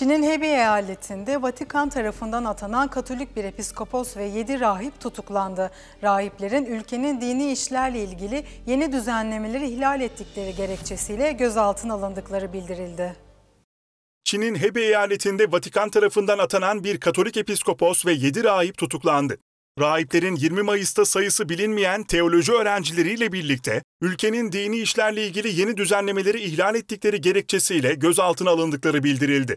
Çin'in Hebe eyaletinde Vatikan tarafından atanan Katolik bir episkopos ve 7 rahip tutuklandı. Rahiplerin ülkenin dini işlerle ilgili yeni düzenlemeleri ihlal ettikleri gerekçesiyle gözaltına alındıkları bildirildi. Çin'in Hebe eyaletinde Vatikan tarafından atanan bir Katolik episkopos ve 7 rahip tutuklandı. Rahiplerin 20 Mayıs'ta sayısı bilinmeyen teoloji öğrencileriyle birlikte ülkenin dini işlerle ilgili yeni düzenlemeleri ihlal ettikleri gerekçesiyle gözaltına alındıkları bildirildi.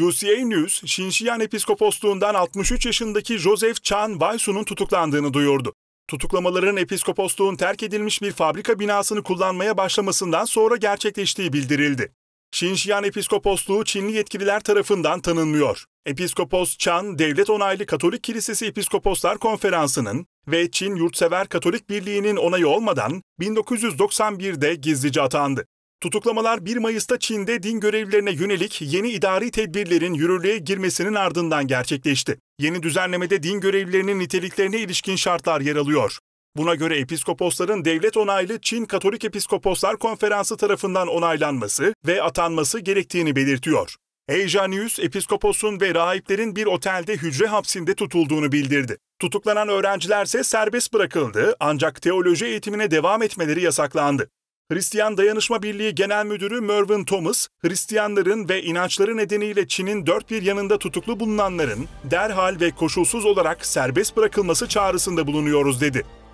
UCA News, Şinşiyan Episkoposluğundan 63 yaşındaki Joseph Chan Baysu'nun tutuklandığını duyurdu. Tutuklamaların Episkoposluğun terk edilmiş bir fabrika binasını kullanmaya başlamasından sonra gerçekleştiği bildirildi. Şinşiyan Episkoposluğu Çinli yetkililer tarafından tanınmıyor. Episkopos Chan, devlet onaylı Katolik Kilisesi Episkoposlar Konferansı'nın ve Çin Yurtsever Katolik Birliği'nin onayı olmadan 1991'de gizlice atandı. Tutuklamalar 1 Mayıs'ta Çin'de din görevlilerine yönelik yeni idari tedbirlerin yürürlüğe girmesinin ardından gerçekleşti. Yeni düzenlemede din görevlilerinin niteliklerine ilişkin şartlar yer alıyor. Buna göre episkoposların devlet onaylı Çin Katolik Episkoposlar Konferansı tarafından onaylanması ve atanması gerektiğini belirtiyor. Ejanius, episkoposun ve rahiplerin bir otelde hücre hapsinde tutulduğunu bildirdi. Tutuklanan öğrenciler ise serbest bırakıldı ancak teoloji eğitimine devam etmeleri yasaklandı. Hristiyan Dayanışma Birliği Genel Müdürü Mervyn Thomas, Hristiyanların ve inançları nedeniyle Çin'in dört bir yanında tutuklu bulunanların derhal ve koşulsuz olarak serbest bırakılması çağrısında bulunuyoruz dedi.